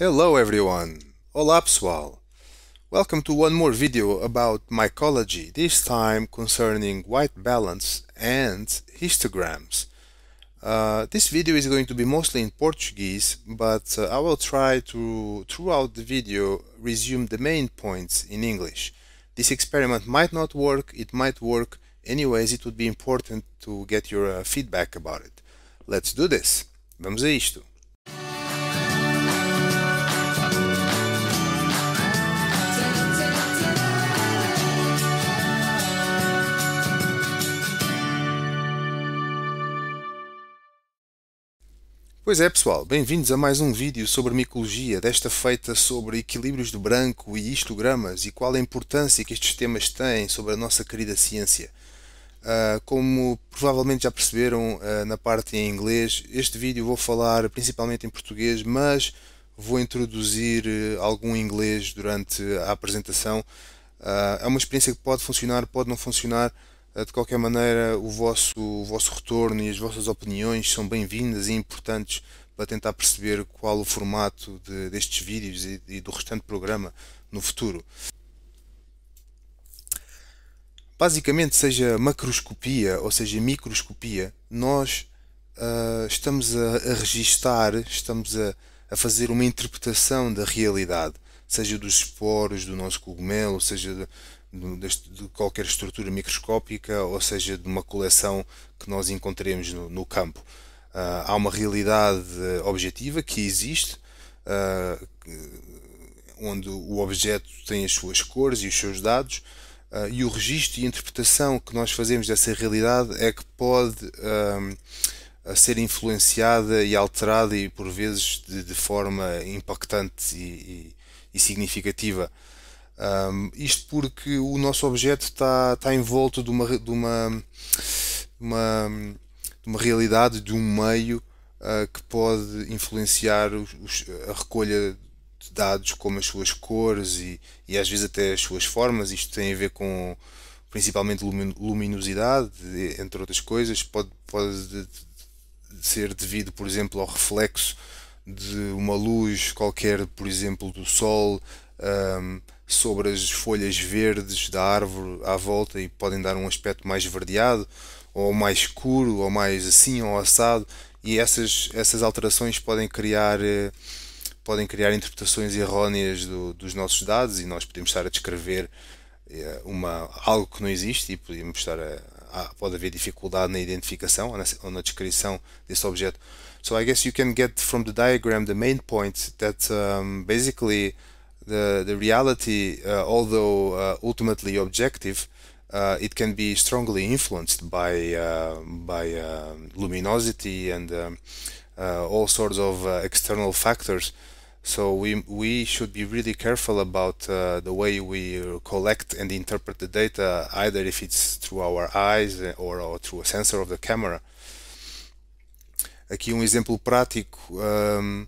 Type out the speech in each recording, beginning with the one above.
Hello everyone! Olá pessoal! Welcome to one more video about mycology, this time concerning white balance and histograms. Uh, this video is going to be mostly in Portuguese, but uh, I will try to, throughout the video, resume the main points in English. This experiment might not work, it might work, anyways it would be important to get your uh, feedback about it. Let's do this! Vamos a isto! Pois é, pessoal, bem-vindos a mais um vídeo sobre micologia, desta feita sobre equilíbrios do branco e histogramas e qual a importância que estes temas têm sobre a nossa querida ciência. Uh, como provavelmente já perceberam uh, na parte em inglês, este vídeo vou falar principalmente em português, mas vou introduzir uh, algum inglês durante a apresentação. é uma experiência que pode funcionar, pode não funcionar eh, de qualquer maneira, o vosso, o vosso retorno e as vossas opiniões são bem-vindas e importantes para tentar perceber qual o formato de, destes vídeos e, e do restante programa no futuro. Basicamente, seja macroscopia ou seja microscopia, nós uh, estamos a, a registar, estamos a, a fazer uma interpretação da realidade, seja dos esporos do nosso cogumelo, seja de, de qualquer estrutura microscópica, ou seja, de uma coleção que nós encontremos no, no campo. Uh, há uma realidade objetiva que existe, uh, onde o objeto tem as suas cores e os seus dados, uh, e o registro e interpretação que nós fazemos dessa realidade é que pode ser influenciada e alterada, e por vezes de, de forma impactante e, e, e significativa. Um, isto porque o nosso objeto está, está envolto de uma, de, uma, uma, de uma realidade, de um meio uh, que pode influenciar os, os, a recolha de dados, como as suas cores e, e às vezes até as suas formas. Isto tem a ver com principalmente luminosidade, entre outras coisas. Pode, pode ser devido, por exemplo, ao reflexo de uma luz qualquer, por exemplo, do sol. Um, sobre as folhas verdes da árvore à volta e podem dar um aspecto mais verdeado, ou mais escuro, ou mais assim, ou assado, e essas, essas alterações podem criar, eh, podem criar interpretações erróneas do, dos nossos dados e nós podemos estar a descrever eh, uma, algo que não existe e podemos estar a, a, pode haver dificuldade na identificação ou na, ou na descrição desse objeto. So I guess you can get from the diagram the main point that um, basically the the reality, uh, although uh, ultimately objective, uh, it can be strongly influenced by by um, luminosity and um, all sorts of external factors. So we we should be really careful about uh, the way we collect and interpret the data, either if it's through our eyes or, or through a sensor of the camera. Aqui um exemplo prático um,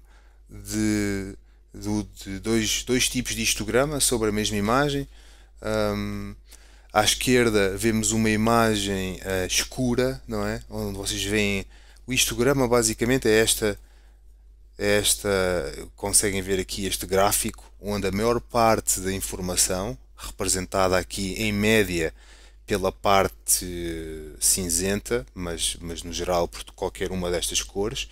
de do, de dois, dois tipos de histograma sobre a mesma imagem. Um, à esquerda vemos uma imagem uh, escura, não é? Onde vocês veem o histograma basicamente é esta é esta conseguem ver aqui este gráfico onde a maior parte da informação representada aqui em média pela parte eh, cinzenta, mas, mas no geral por qualquer uma destas cores,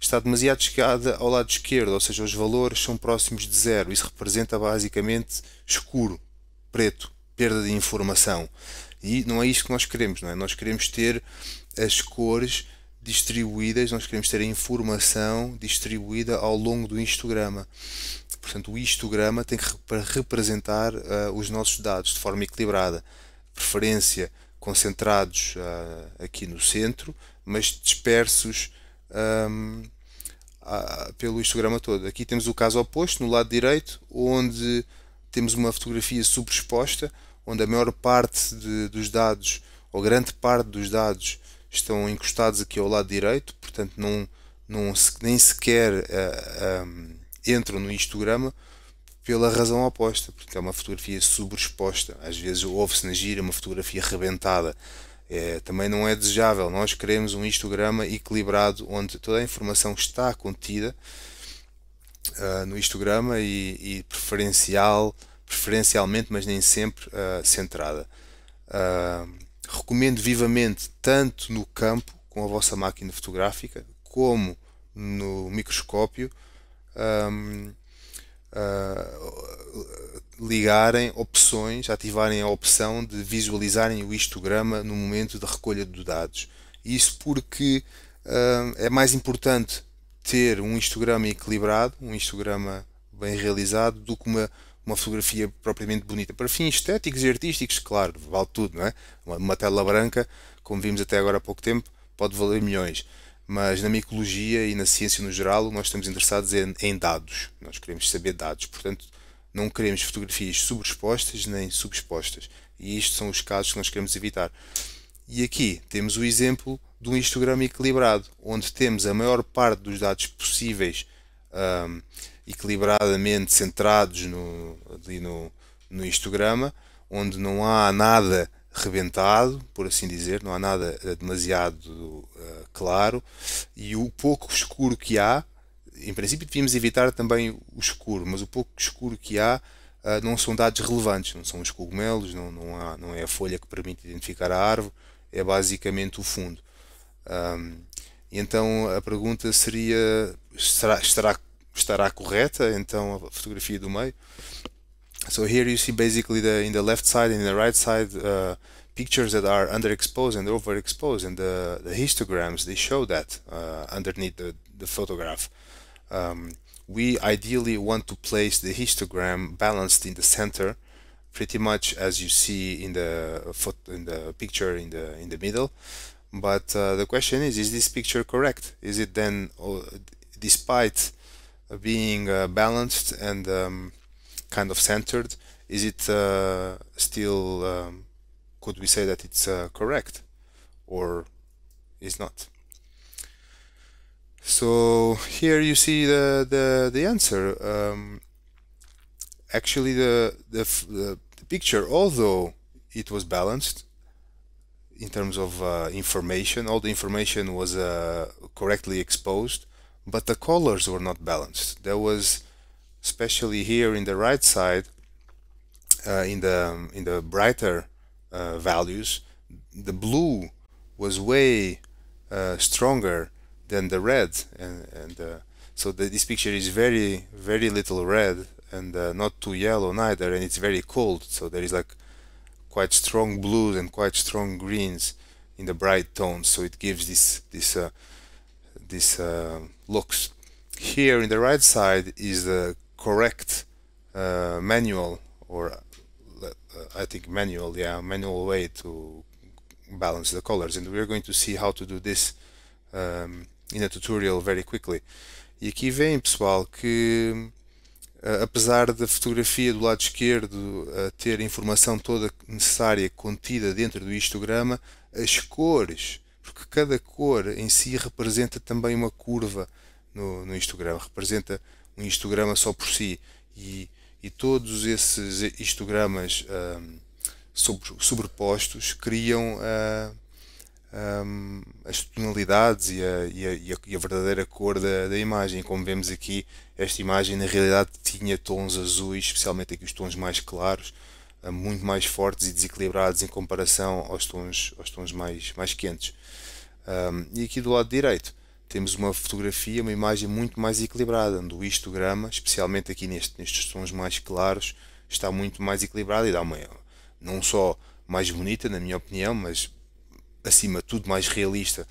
está demasiado chegada ao lado esquerdo, ou seja, os valores são próximos de zero. Isso representa basicamente escuro, preto, perda de informação. E não é isto que nós queremos, não é? Nós queremos ter as cores distribuídas, nós queremos ter a informação distribuída ao longo do histograma. Portanto, o histograma tem que representar uh, os nossos dados de forma equilibrada. Preferência concentrados uh, aqui no centro, mas dispersos um, a, pelo histograma todo. Aqui temos o caso oposto, no lado direito, onde temos uma fotografia subexposta, onde a maior parte de, dos dados, ou grande parte dos dados, estão encostados aqui ao lado direito, portanto não, não nem sequer uh, um, entram no histograma pela razão oposta, porque é uma fotografia subexposta. Às vezes ouve-se na gira uma fotografia rebentada é, também não é desejável. Nós queremos um histograma equilibrado onde toda a informação está contida uh, no histograma e, e, preferencial, preferencialmente, mas nem sempre uh, centrada. Uh, recomendo vivamente tanto no campo com a vossa máquina fotográfica como no microscópio. Eh, ligarem opções, ativarem a opção de visualizarem o histograma no momento da recolha de dados. Isso porque uh, é mais importante ter um histograma equilibrado, um histograma bem realizado, do que uma, uma fotografia propriamente bonita. Para fins estéticos e artísticos, claro, vale tudo, não é? Uma, uma tela branca, como vimos até agora há pouco tempo, pode valer milhões mas na micologia e na ciência no geral, nós estamos interessados em, em dados. Nós queremos saber dados, portanto, não queremos fotografias subexpostas nem subexpostas. E isto são os casos que nós queremos evitar. E aqui temos o exemplo de um histograma equilibrado, onde temos a maior parte dos dados possíveis um, equilibradamente centrados no, ali no, no histograma, onde não há nada rebentado, por assim dizer, não há nada eh, demasiado uh, claro e o pouco escuro que há, em princípio devíamos evitar também o escuro, mas o pouco escuro que há uh, não são dados relevantes, não são os cogumelos, não, não, há, não é a folha que permite identificar a árvore, é basicamente o fundo. Um, então a pergunta seria: será, estará, estará correta então a fotografia do meio? so here you see basically the in the left side and in the right side uh, pictures that are underexposed and overexposed and the, the histograms they show that uh, underneath the, the photograph um, we ideally want to place the histogram balanced in the center pretty much as you see in the in the picture in the in the middle but uh, the question is is this picture correct is it then despite uh, being uh, balanced and um, kind of centered, is it uh, still, um, could we say that it's uh, correct or is not? So here you see the, the, the answer. Um, actually, the, the, the, picture, although it was balanced in terms of uh, information, all the information was uh, correctly exposed, but the colors were not balanced. There was especially here in the right side, uh, in the in the brighter uh, values, the blue was way uh, stronger than the red, and and uh, so the, this picture is very very little red and uh, not too yellow neither, and it's very cold. So there is like quite strong blues and quite strong greens in the bright tones. So it gives this this uh, this looks. Here in the right side is the correct uh, manual or uh, I think manual, yeah, manual way to balance the colors and we're going to see how to do this um, in a tutorial very quickly. E aqui veem pessoal que uh, apesar da fotografia do lado esquerdo uh, ter a informação toda necessária contida dentro do histograma, as cores, porque cada cor em si representa também uma curva no, no histograma, representa um histograma só por si e, e todos esses histogramas um, sobre, sobrepostos criam uh, um, hum, as tonalidades e a, e a, e a verdadeira cor da, da, imagem. Como vemos aqui, esta imagem na realidade tinha tons azuis, especialmente aqui os tons mais claros, uh, muito mais fortes e desequilibrados em comparação aos tons, aos tons mais, mais quentes. Um, e aqui do lado direito temos uma fotografia, uma imagem muito mais equilibrada, onde o histograma, especialmente aqui neste, nestes tons mais claros, está muito mais equilibrado e dá uma, não só mais bonita, na minha opinião, mas acima de tudo mais realista.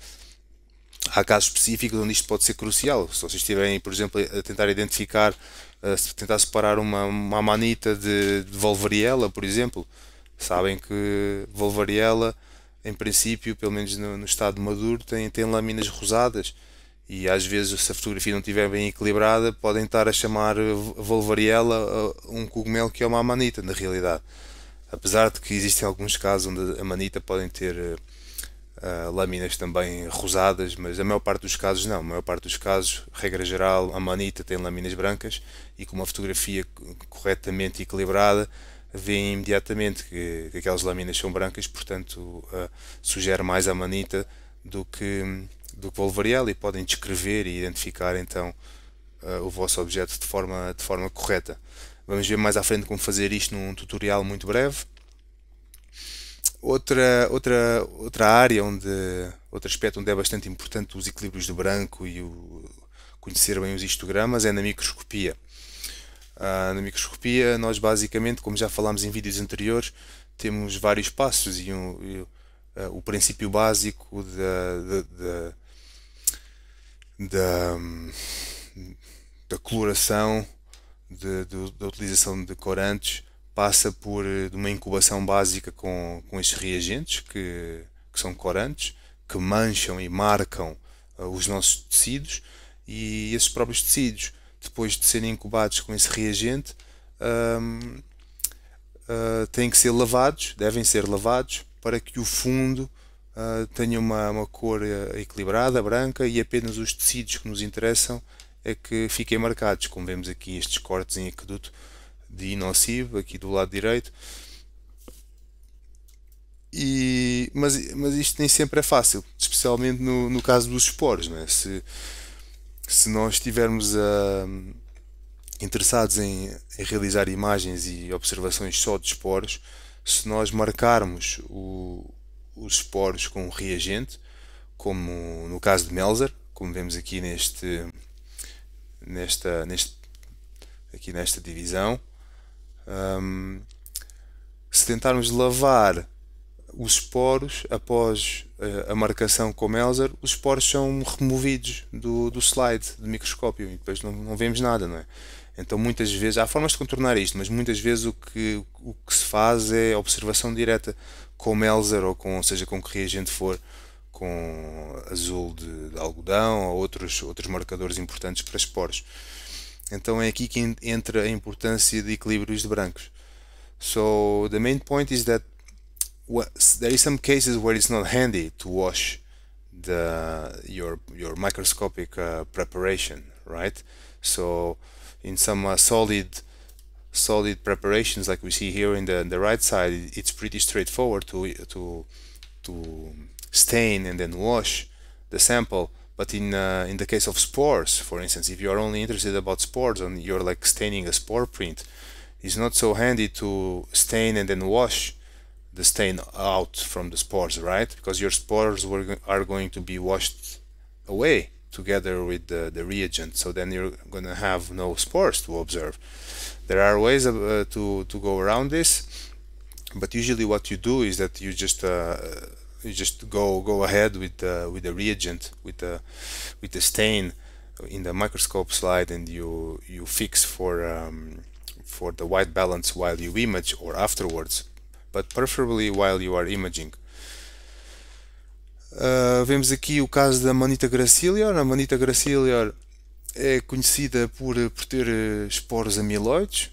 Há casos específicos onde isto pode ser crucial. Se vocês estiverem, por exemplo, a tentar identificar, a tentar separar uma, uma manita de, de por exemplo, sabem que Volvariella em princípio, pelo menos no, no estado maduro, têm, têm lâminas rosadas e às vezes se a fotografia não estiver bem equilibrada podem estar a chamar volvariela um cogumelo que é uma amanita na realidade apesar de que existem alguns casos onde a manita podem ter uh, lâminas também rosadas mas a maior parte dos casos não a maior parte dos casos regra geral a manita tem lâminas brancas e com uma fotografia corretamente equilibrada veem imediatamente que, que aquelas lâminas são brancas, portanto uh, sugere mais a manita do que, do que Volvariela e podem descrever e identificar então uh, o vosso objeto de forma, de forma correta. Vamos ver mais à frente como fazer isto num tutorial muito breve. Outra, outra, outra área onde, outro aspecto onde é bastante importante os equilíbrios do branco e o, conhecer bem os histogramas é na microscopia. Ah, na microscopia, nós basicamente, como já falámos em vídeos anteriores, temos vários passos e, um, e uh, o princípio básico da, da, da, coloração, de, de, da utilização de corantes, passa por eh, uma incubação básica com, com estes reagentes, que, que são corantes, que mancham e marcam uh, os nossos tecidos, e esses próprios tecidos depois de serem incubados com esse reagente, um, uh, ah, têm que ser lavados, devem ser lavados, para que o fundo uh, tenha uma, uma cor eh, equilibrada, branca, e apenas os tecidos que nos interessam é que fiquem marcados, como vemos aqui estes cortes em aqueduto de inocib, aqui do lado direito. E, mas, mas isto nem sempre é fácil, especialmente no, no caso dos esporos. Não é? Se, se nós estivermos uh, interessados em, em, realizar imagens e observações só de esporos, se nós marcarmos o, os esporos com um reagente, como no caso de Melzer, como vemos aqui neste, nesta, neste, aqui nesta divisão, um, se tentarmos lavar os esporos após eh, a marcação com o Melzer, os poros são removidos do, do slide, do microscópio, e depois não, não vemos nada, não é? Então muitas vezes, há formas de contornar isto, mas muitas vezes o que, o que se faz é observação direta com o Melzer, ou com, seja com que reagente for, com azul de, de algodão ou outros, outros marcadores importantes para esporos. Então é aqui que entra a importância de equilíbrios de brancos. So the main point is that well, there is some cases where it's not handy to wash the your your microscopic uh, preparation, right? So in some uh, solid solid preparations like we see here in the, the right side, it's pretty straightforward to to to stain and then wash the sample. But in uh, in the case of spores, for instance, if you are only interested about spores and you're like staining a spore print, it's not so handy to stain and then wash the stain out from the spores, right? Because your spores were, are going to be washed away together with the, the reagent, so then you're going to have no spores to observe. There are ways uh, to, to go around this, but usually what you do is that you just uh, you just go go ahead with the, with the reagent with the with the stain in the microscope slide and you you fix for um, for the white balance while you image or afterwards but preferably while you are imaging. Uh, vemos aqui o caso da Manita gracilior. A Manita gracilior é conhecida por, eh, por ter eh, esporos amiloides,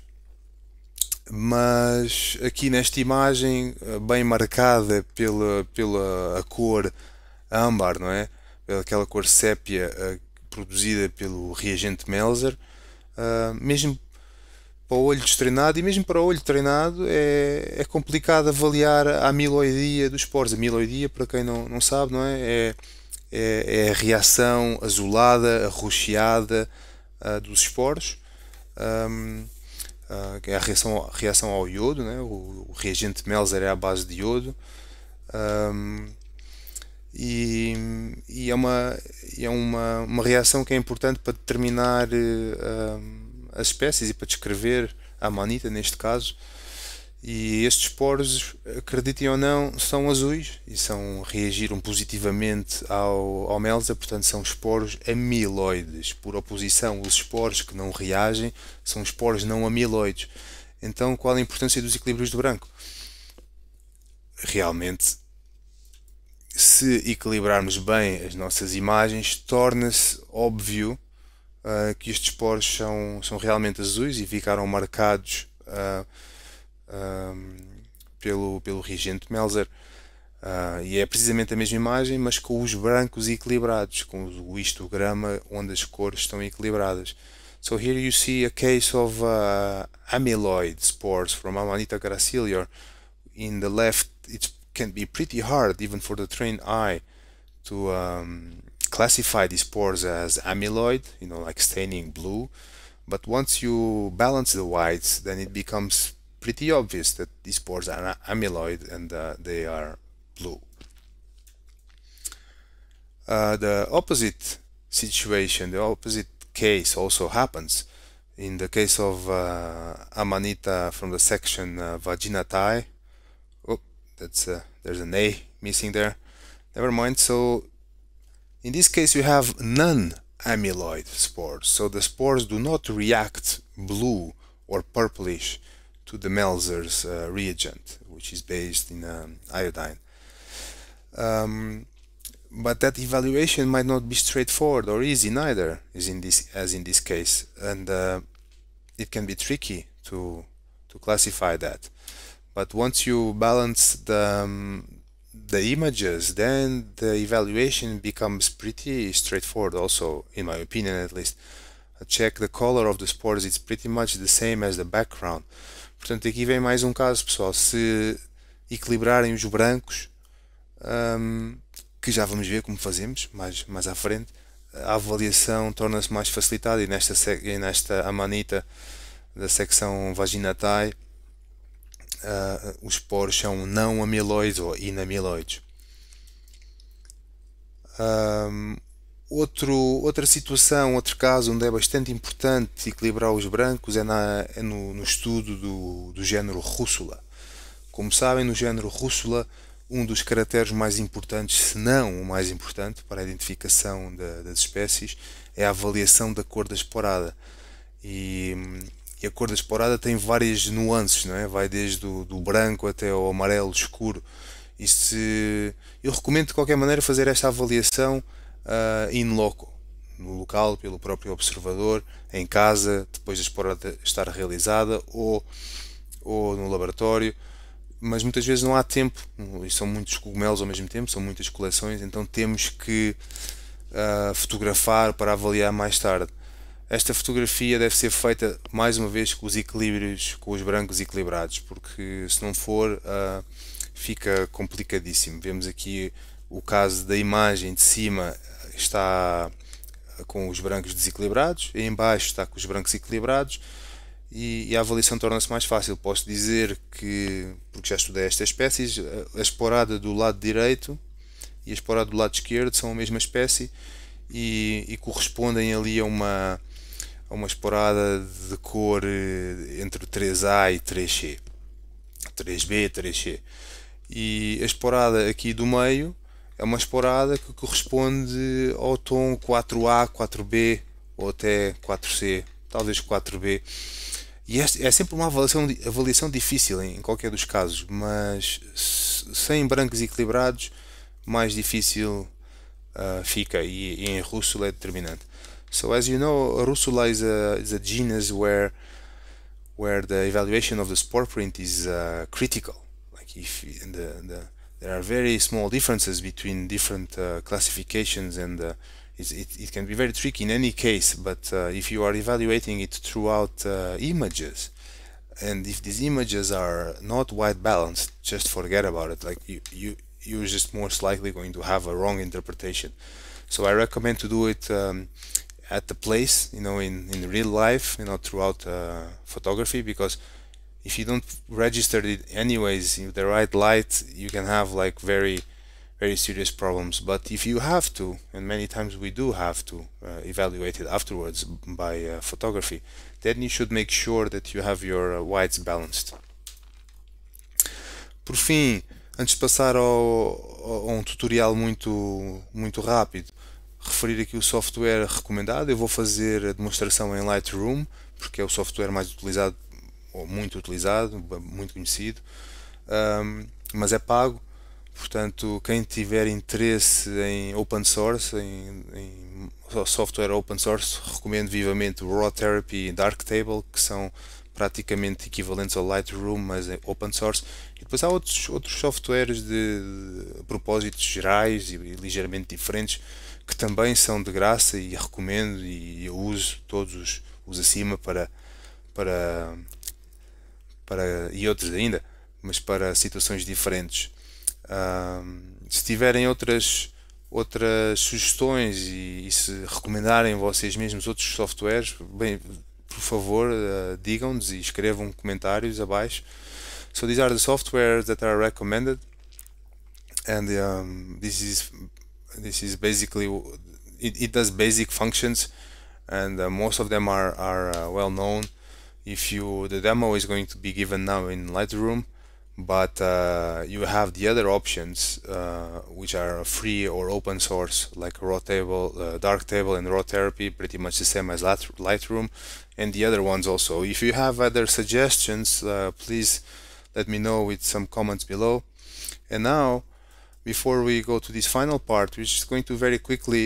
mas aqui nesta imagem, eh, bem marcada pela, pela a cor âmbar, não é? Aquela cor sépia produzida pelo reagente Melzer, uh, mesmo para o olho destreinado e mesmo para o olho treinado é, é complicado avaliar a amiloidia dos poros. A amiloidia, para quem não, não sabe, não é? É, é, é a reação azulada, arroxeada uh, dos esporos. Um, uh, ah, é a reação, reação ao iodo, né? o, o reagente Melzer é à base de iodo. Um, e, e, é, uma, é uma, uma reação que é importante para determinar uh, eh, um, as espécies e para descrever a manita neste caso. E estes poros, acreditem ou não, são azuis e são, reagiram positivamente ao, ao melza, portanto são esporos amiloides. Por oposição, os esporos que não reagem são esporos não amiloides. Então, qual a importância dos equilíbrios do branco? Realmente, se equilibrarmos bem as nossas imagens, torna-se óbvio uh, que estes poros são, são realmente azuis e ficaram marcados uh, uh, pelo, pelo regente Melzer. e é precisamente a mesma imagem, mas com os brancos equilibrados, com o histograma onde as cores estão equilibradas. So here you see a case of amyloid spores from Amanita gracilior. In the left, it can be pretty hard, even for the trained eye, to um, classify these pores as amyloid, you know, like staining blue. But once you balance the whites, then it becomes pretty obvious that these pores are amyloid and uh, they are blue. Uh, the opposite situation, the opposite case also happens. In the case of uh, Amanita from the section uh, Vaginatae, oh, that's, uh, there's an A missing there. Never mind, so in this case you have non-amyloid spores, so the spores do not react blue or purplish to the Melzer's uh, reagent, which is based in um, iodine. Um, but that evaluation might not be straightforward or easy neither, in this, as in this case, and uh, it can be tricky to, to classify that. But once you balance the, um, the images, then the evaluation becomes pretty straightforward also, in my opinion at least. Check the color of the spores, it's pretty much the same as the background. Portanto, aqui vem mais um caso, pessoal. Se equilibrarem os brancos, um, que já vamos ver como fazemos mais, mais à frente, a avaliação torna-se mais facilitada e nesta, e nesta amanita da secção vaginatae uh, os poros são não amiloides ou inamiloides. Um, ah, outro, outra situação, outro caso onde é bastante importante equilibrar os brancos é, na, é no, no, estudo do, do género rússula. Como sabem, no género rússula, um dos caracteres mais importantes, se não o mais importante, para a identificação da, das espécies é a avaliação da cor da esporada. E hum, e a cor da esporada tem várias nuances, não é? Vai desde o do branco até o amarelo escuro. E se, eu recomendo de qualquer maneira fazer esta avaliação uh, in loco, no local, pelo próprio observador, em casa, depois da esporada estar realizada ou, ou no laboratório. Mas muitas vezes não há tempo, e são muitos cogumelos ao mesmo tempo, são muitas coleções, então temos que uh, fotografar para avaliar mais tarde. Esta fotografia deve ser feita mais uma vez com os equilíbrios, com os brancos equilibrados, porque se não for uh, fica complicadíssimo. Vemos aqui o caso da imagem de cima está com os brancos desequilibrados, em baixo está com os brancos equilibrados e, a avaliação torna-se mais fácil. Posso dizer que, porque já estudei estas espécies, a esporada do lado direito e a esporada do lado esquerdo são a mesma espécie e, e correspondem ali a uma, é uma esporada de cor eh, entre 3A e 3C, 3B, 3C. E a esporada aqui do meio é uma esporada que corresponde ao tom 4A, 4B ou até 4C, talvez 4B. E é, é sempre uma avaliação, avaliação difícil em qualquer dos casos, mas sem brancos equilibrados, mais difícil uh, fica. E, e em russo é determinante. So as you know, Russula is a, is a genus where where the evaluation of the spore print is uh, critical. Like if the, the, there are very small differences between different uh, classifications, and uh, it, it can be very tricky in any case. But uh, if you are evaluating it throughout uh, images, and if these images are not white balanced, just forget about it. Like you, you, you're just most likely going to have a wrong interpretation. So I recommend to do it. Um, at the place you know in in real life you know throughout uh, photography because if you don't register it anyways in the right light you can have like very very serious problems but if you have to and many times we do have to uh, evaluate it afterwards by uh, photography then you should make sure that you have your uh, whites balanced por fim antes de passar ao, a um tutorial muito muito rápido referir aqui o software recomendado. Eu vou fazer a demonstração em Lightroom, porque é o software mais utilizado, ou muito utilizado, muito conhecido, um, mas é pago. Portanto, quem tiver interesse em open source, em, em software open source, recomendo vivamente o Raw Therapy e Darktable, que são praticamente equivalentes ao Lightroom, mas é open source. E depois há outros, outros softwares de, de propósitos gerais e, e ligeiramente diferentes que também são de graça e recomendo e eu uso todos os, os acima para, para, para e outros ainda, mas para situações diferentes. se tiverem outras, outras sugestões e, e, se recomendarem vocês mesmos outros softwares, bem, por favor, uh, digam-nos e escrevam comentários abaixo. So these are the softwares that are recommended and um, this is this is basically it, it does basic functions and uh, most of them are, are uh, well known if you the demo is going to be given now in Lightroom but uh, you have the other options uh, which are free or open source like raw table uh, dark table and raw therapy pretty much the same as Lightroom and the other ones also if you have other suggestions uh, please let me know with some comments below and now before we go to this final part, which is going to very quickly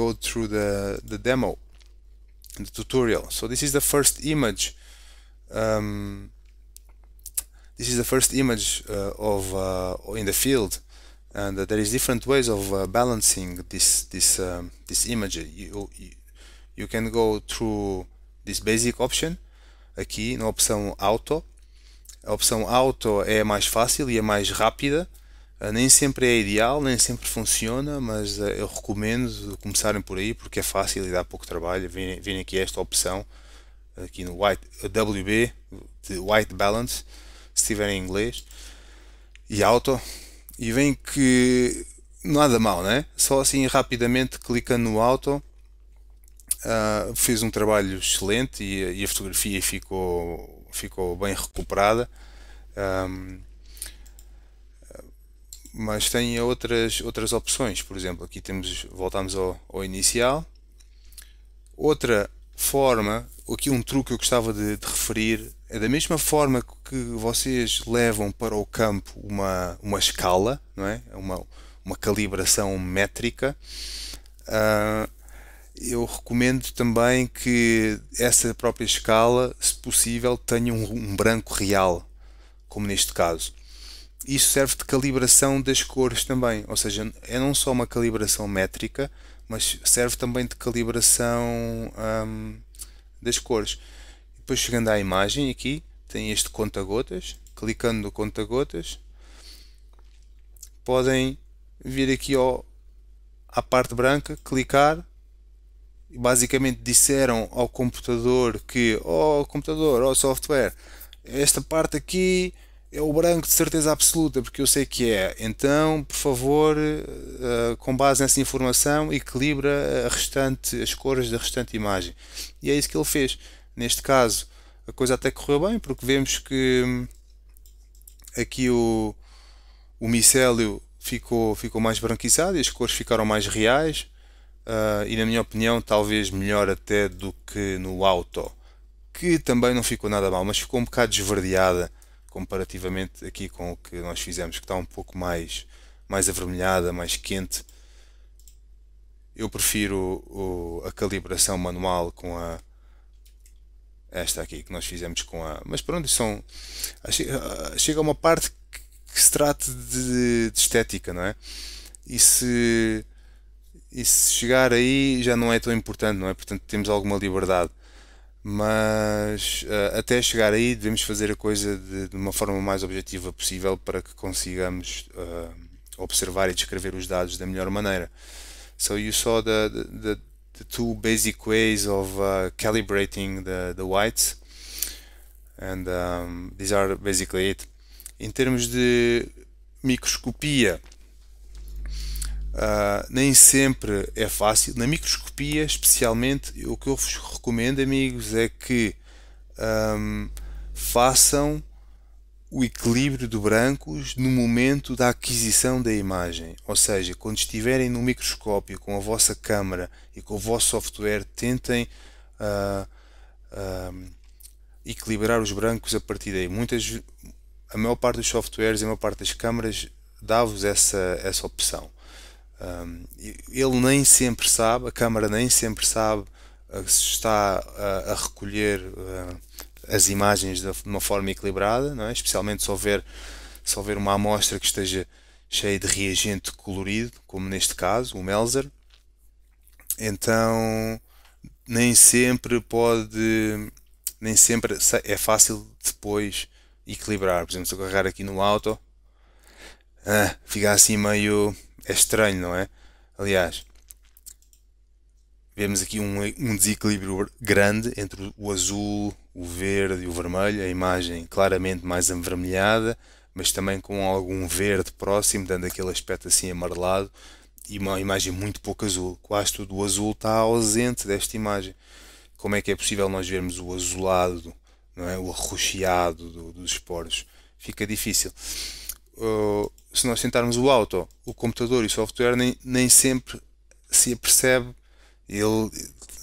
go through the, the demo, the tutorial. So this is the first image. Um, this is the first image uh, of uh, in the field, and uh, there is different ways of uh, balancing this this um, this image. You, you you can go through this basic option aqui na opção auto. A opção auto é mais fácil e é mais rápida. Ah, nem sempre é ideal, nem sempre funciona, mas ah, eu recomendo começarem por aí porque é fácil e dá pouco trabalho. Vem aqui esta opção aqui no white, WB, de White Balance, se tiver em inglês, e Auto, e vem que nada mal, né? Só assim rapidamente clicando no Auto, uh, um trabalho excelente e, e, a fotografia ficou, ficou bem recuperada. Um, mas tem outras, outras opções. Por exemplo, aqui temos, voltamos ao, ao inicial. Outra forma, aqui um truque que eu gostava de, de, referir, é da mesma forma que vocês levam para o campo uma, uma escala, não é? é uma, uma calibração métrica, uh, eu recomendo também que essa própria escala, se possível, tenha um, um branco real, como neste caso isto serve de calibração das cores também, ou seja, é não só uma calibração métrica, mas serve também de calibração hum, das cores. Depois chegando à imagem aqui, tem este conta-gotas, clicando no conta-gotas, podem vir aqui ao, à parte branca, clicar e basicamente disseram ao computador que, ó oh, computador, ó oh, software, esta parte aqui é o branco de certeza absoluta, porque eu sei que é. Então, por favor, uh, com base nessa informação, equilibra a restante, as cores da restante imagem. E é isso que ele fez. Neste caso, a coisa até correu bem, porque vemos que hum, aqui o, o micélio ficou, ficou mais branquiçado e as cores ficaram mais reais. Uh, e na minha opinião, talvez melhor até do que no auto, que também não ficou nada mal, mas ficou um bocado desverdeada comparativamente aqui com o que nós fizemos, que está um pouco mais, mais avermelhada, mais quente. Eu prefiro o, a calibração manual com a esta aqui que nós fizemos com a. Mas pronto, são ah, chega a uma parte que se trate de, de estética, não é? E se e se chegar aí já não é tão importante, não é? Portanto, temos alguma liberdade mas uh, até chegar aí devemos fazer a coisa de, de, uma forma mais objetiva possível para que consigamos uh, observar e descrever os dados da melhor maneira. So you saw the, the, the two basic ways of uh, calibrating the, the whites and um, these are basically it. Em termos de microscopia, Uh, nem sempre é fácil. Na microscopia, especialmente, o que eu vos recomendo, amigos, é que um, façam o equilíbrio de brancos no momento da aquisição da imagem. Ou seja, quando estiverem no microscópio com a vossa câmera e com o vosso software, tentem uh, uh, equilibrar os brancos a partir daí. Muitas, a maior parte dos softwares e a maior parte das câmaras dá-vos essa, essa opção. Um, ele nem sempre sabe, a Câmara nem sempre sabe ah, se está a recolher uh, as imagens de uma forma equilibrada, não é? especialmente se houver, se houver uma amostra que esteja cheia de reagente colorido, como neste caso, o Melzer. Então, nem sempre pode, nem sempre é fácil depois equilibrar. Por exemplo, se eu carregar aqui no auto, ah, fica assim meio é estranho, não é? Aliás, vemos aqui um, um, desequilíbrio grande entre o azul, o verde e o vermelho, a imagem claramente mais avermelhada, mas também com algum verde próximo, dando aquele aspecto assim amarelado, e uma imagem muito pouco azul. Quase tudo o azul está ausente desta imagem. Como é que é possível nós vermos o azulado, não é? o arroxeado do, dos esporos? Fica difícil. Uh, se nós tentarmos o auto, o computador e o software nem, nem sempre se apercebe. Ele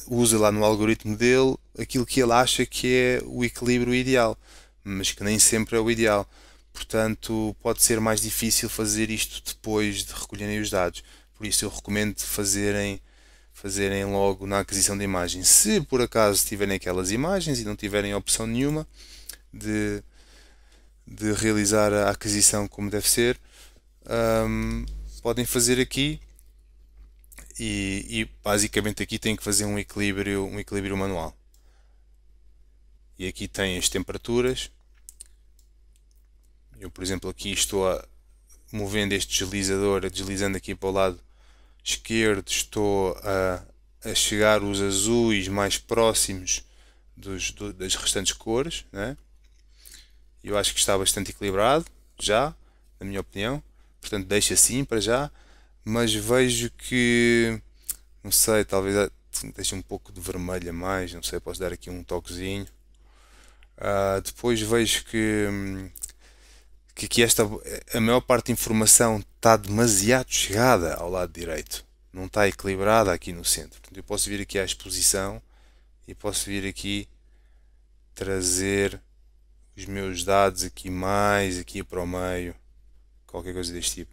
usa lá no algoritmo dele aquilo que ele acha que é o equilíbrio ideal, mas que nem sempre é o ideal. Portanto, pode ser mais difícil fazer isto depois de recolherem os dados. Por isso, eu recomendo fazerem, fazerem logo na aquisição de imagens. Se por acaso tiverem aquelas imagens e não tiverem opção nenhuma de, de realizar a aquisição como deve ser, um, podem fazer aqui e, e, basicamente aqui tem que fazer um equilíbrio, um equilíbrio manual. E aqui tem as temperaturas. Eu, por exemplo, aqui estou a, movendo este deslizador, deslizando aqui para o lado esquerdo, estou a, a chegar os azuis mais próximos dos, do, das restantes cores. Né? Eu acho que está bastante equilibrado já, na minha opinião portanto deixo assim para já, mas vejo que, não sei, talvez eh, deixe um pouco de vermelho a mais, não sei, posso dar aqui um toquezinho. Uh, depois vejo que, hum, que, aqui esta, eh, a maior parte da informação está demasiado chegada ao lado direito, não está equilibrada aqui no centro. Portanto, eu posso vir aqui à exposição e posso vir aqui trazer os meus dados aqui mais aqui para o meio qualquer coisa deste tipo.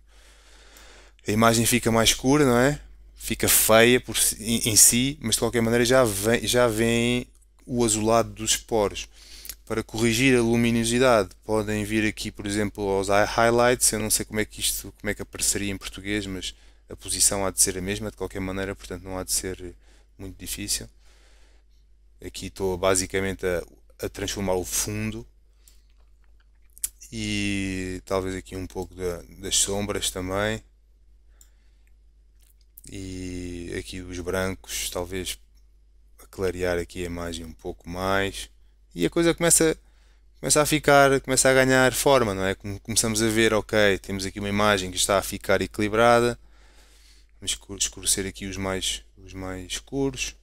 A imagem fica mais escura, não é? Fica feia por, em, em si, mas de qualquer maneira já vem, já vem o azulado dos poros. Para corrigir a luminosidade, podem vir aqui, por exemplo, aos highlights. Eu não sei como é que isto, como é que apareceria em português, mas a posição há de ser a mesma de qualquer maneira, portanto não há de ser muito difícil. Aqui estou basicamente a, a transformar o fundo e talvez aqui um pouco das sombras também e aqui os brancos talvez a clarear aqui a imagem um pouco mais e a coisa começa começa a ficar começa a ganhar forma não é começamos a ver ok temos aqui uma imagem que está a ficar equilibrada vamos escurecer aqui os mais os mais escuros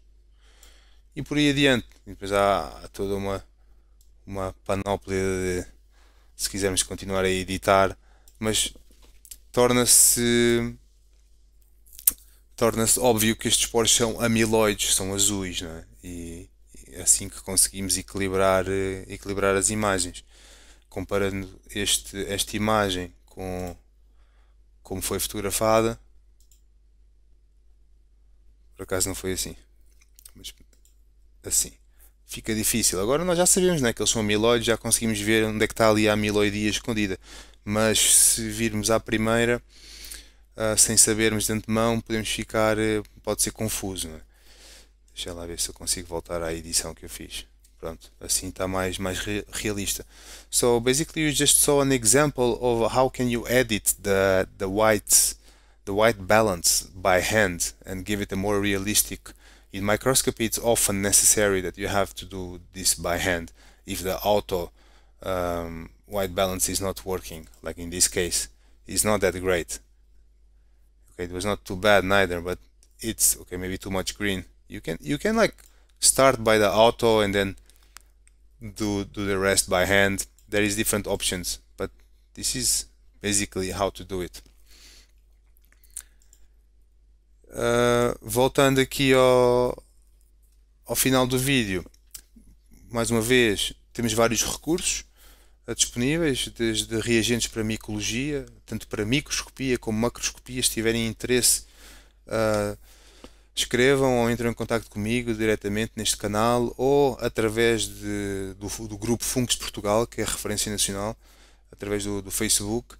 e por aí adiante e depois há, há toda uma uma panóplia de, se quisermos continuar a editar, mas torna-se torna-se óbvio que estes poros são amiloides, são azuis, não é? E é assim que conseguimos equilibrar, eh, equilibrar as imagens. Comparando este, esta imagem com como foi fotografada, por acaso não foi assim, mas assim fica difícil. Agora nós já sabemos né, que eles são amiloides, já conseguimos ver onde é que está ali a amiloidia escondida. Mas se virmos à primeira, uh, sem sabermos de antemão, podemos ficar, uh, pode ser confuso. Né? Deixa lá ver se eu consigo voltar à edição que eu fiz. Pronto, assim está mais, mais re realista. So basically you just saw an example of how can you edit the, the, white, the white balance by hand and give it a more realistic In microscopy, it's often necessary that you have to do this by hand if the auto um, white balance is not working, like in this case. It's not that great. Okay, it was not too bad neither, but it's okay, maybe too much green. You can you can like start by the auto and then do do the rest by hand. There is different options, but this is basically how to do it. Ah, voltando aqui ao, ao final do vídeo, mais uma vez, temos vários recursos ah, disponíveis, desde reagentes para micologia, tanto para microscopia como macroscopia, se tiverem interesse, uh, escrevam ou entrem em contato comigo diretamente neste canal ou através de, do, do, grupo Funks Portugal, que é a referência nacional, através do, do Facebook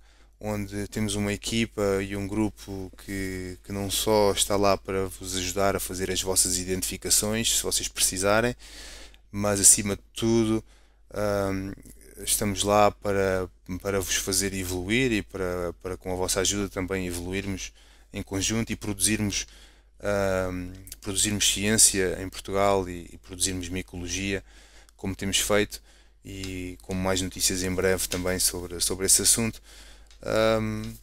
onde temos uma equipa e um grupo que, que não só está lá para vos ajudar a fazer as vossas identificações, se vocês precisarem, mas acima de tudo um, estamos lá para, para vos fazer evoluir e para, para com a vossa ajuda também evoluirmos em conjunto e produzirmos um, produzirmos ciência em Portugal e, e produzirmos micologia como temos feito e com mais notícias em breve também sobre, sobre esse assunto. Um,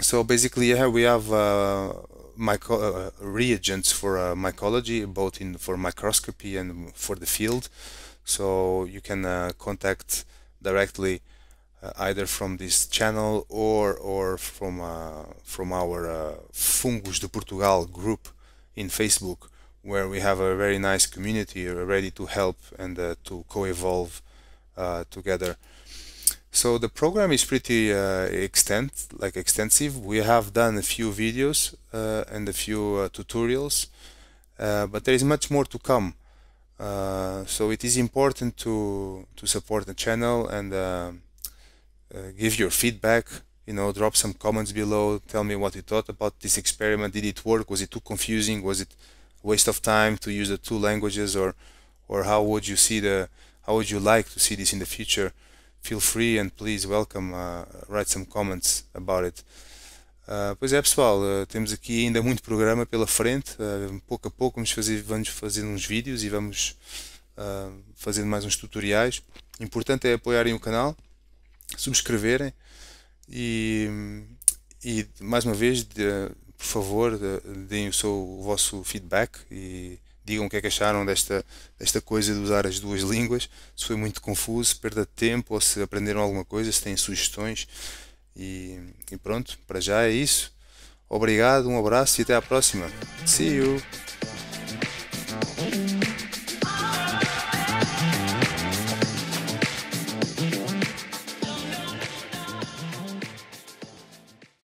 so basically, yeah, we have uh, uh, reagents for uh, mycology, both in for microscopy and for the field. So you can uh, contact directly uh, either from this channel or or from uh, from our Fungus de Portugal group in Facebook, where we have a very nice community ready to help and to co-evolve together. So the program is pretty uh, extent, like extensive. We have done a few videos uh, and a few uh, tutorials, uh, but there is much more to come. Uh, so it is important to to support the channel and uh, give your feedback. You know, drop some comments below. Tell me what you thought about this experiment. Did it work? Was it too confusing? Was it waste of time to use the two languages, or or how would you see the how would you like to see this in the future? feel free and please welcome, uh, write some comments about it. Uh, pois é pessoal, uh, temos aqui ainda muito programa pela frente, uh, pouco a pouco vamos, fazer, vamos fazendo uns vídeos e vamos uh, fazendo mais uns tutoriais. O importante é apoiarem o canal, subscreverem e, e mais uma vez, de, por favor, deem o, seu, o vosso feedback e digam o que é que acharam desta, desta coisa de usar as duas línguas, se foi muito confuso, perda de tempo, ou se aprenderam alguma coisa, se têm sugestões. E, e pronto, para já é isso. Obrigado, um abraço e até à próxima. See you!